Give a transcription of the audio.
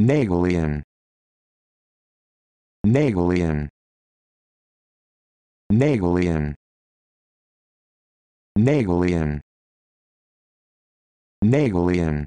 Nagelian Nagelian Nagelian Nagelian Nagelian